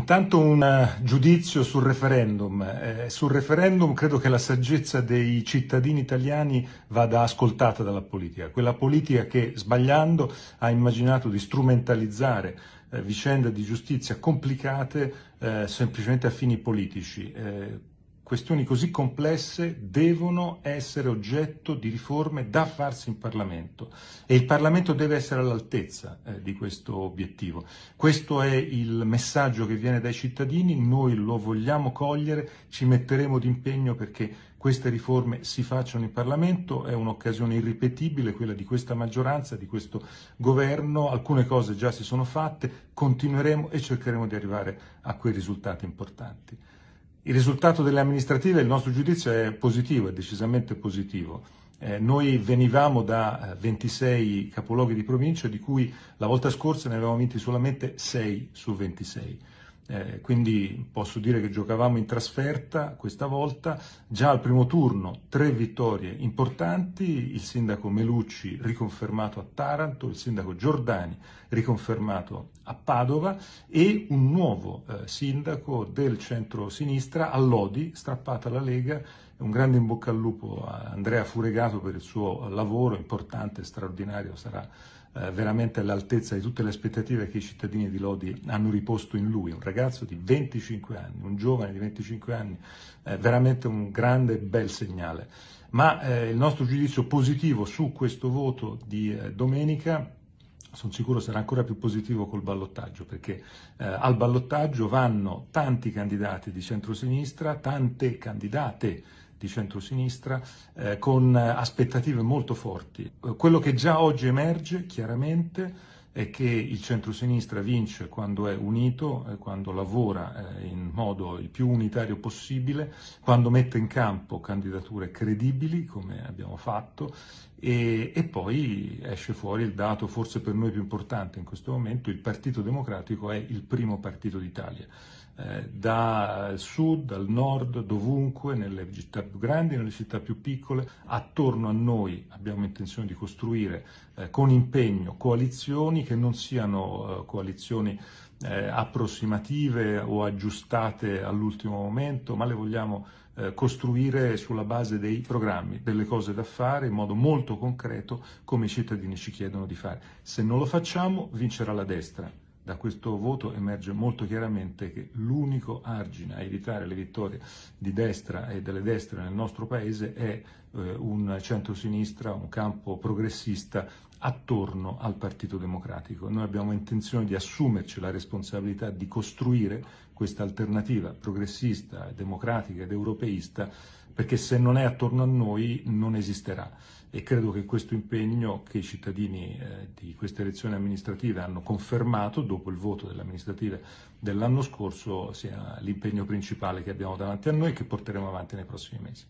Intanto un eh, giudizio sul referendum. Eh, sul referendum credo che la saggezza dei cittadini italiani vada ascoltata dalla politica, quella politica che sbagliando ha immaginato di strumentalizzare eh, vicende di giustizia complicate eh, semplicemente a fini politici. Eh, questioni così complesse devono essere oggetto di riforme da farsi in Parlamento e il Parlamento deve essere all'altezza eh, di questo obiettivo. Questo è il messaggio che viene dai cittadini, noi lo vogliamo cogliere, ci metteremo d'impegno perché queste riforme si facciano in Parlamento, è un'occasione irripetibile quella di questa maggioranza, di questo governo, alcune cose già si sono fatte, continueremo e cercheremo di arrivare a quei risultati importanti. Il risultato delle amministrative, il nostro giudizio è positivo, è decisamente positivo. Eh, noi venivamo da 26 eh, capoluoghi di provincia, di cui la volta scorsa ne avevamo vinti solamente 6 su 26. Eh, quindi posso dire che giocavamo in trasferta questa volta, già al primo turno tre vittorie importanti, il sindaco Melucci riconfermato a Taranto, il sindaco Giordani riconfermato a Padova e un nuovo eh, sindaco del centro-sinistra, Allodi, strappata alla Lega, un grande in bocca al lupo a Andrea Furegato per il suo lavoro importante, straordinario, sarà eh, veramente all'altezza di tutte le aspettative che i cittadini di Lodi hanno riposto in lui, un ragazzo di 25 anni, un giovane di 25 anni, eh, veramente un grande e bel segnale. Ma eh, il nostro giudizio positivo su questo voto di eh, domenica sono sicuro sarà ancora più positivo col ballottaggio, perché eh, al ballottaggio vanno tanti candidati di centrosinistra, tante candidate di centrosinistra, eh, con aspettative molto forti. Quello che già oggi emerge chiaramente è che il centrosinistra vince quando è unito, eh, quando lavora eh, in modo il più unitario possibile, quando mette in campo candidature credibili, come abbiamo fatto, e, e poi esce fuori il dato forse per noi più importante in questo momento, il Partito Democratico è il primo partito d'Italia eh, dal sud dal nord, dovunque, nelle città più grandi, nelle città più piccole, attorno a noi abbiamo intenzione di costruire eh, con impegno coalizioni coalizioni che non siano eh, coalizioni eh, approssimative o aggiustate all'ultimo momento, ma le vogliamo eh, costruire sulla base dei programmi, delle cose da fare in modo molto concreto come i cittadini ci chiedono di fare. Se non lo facciamo vincerà la destra. Da questo voto emerge molto chiaramente che l'unico argine a evitare le vittorie di destra e delle destre nel nostro Paese è eh, un centro-sinistra, un campo progressista attorno al Partito Democratico. Noi abbiamo intenzione di assumerci la responsabilità di costruire questa alternativa progressista, democratica ed europeista perché se non è attorno a noi non esisterà e credo che questo impegno che i cittadini eh, di queste elezioni amministrative hanno confermato dopo il voto delle amministrative dell'anno scorso sia l'impegno principale che abbiamo davanti a noi e che porteremo avanti nei prossimi mesi.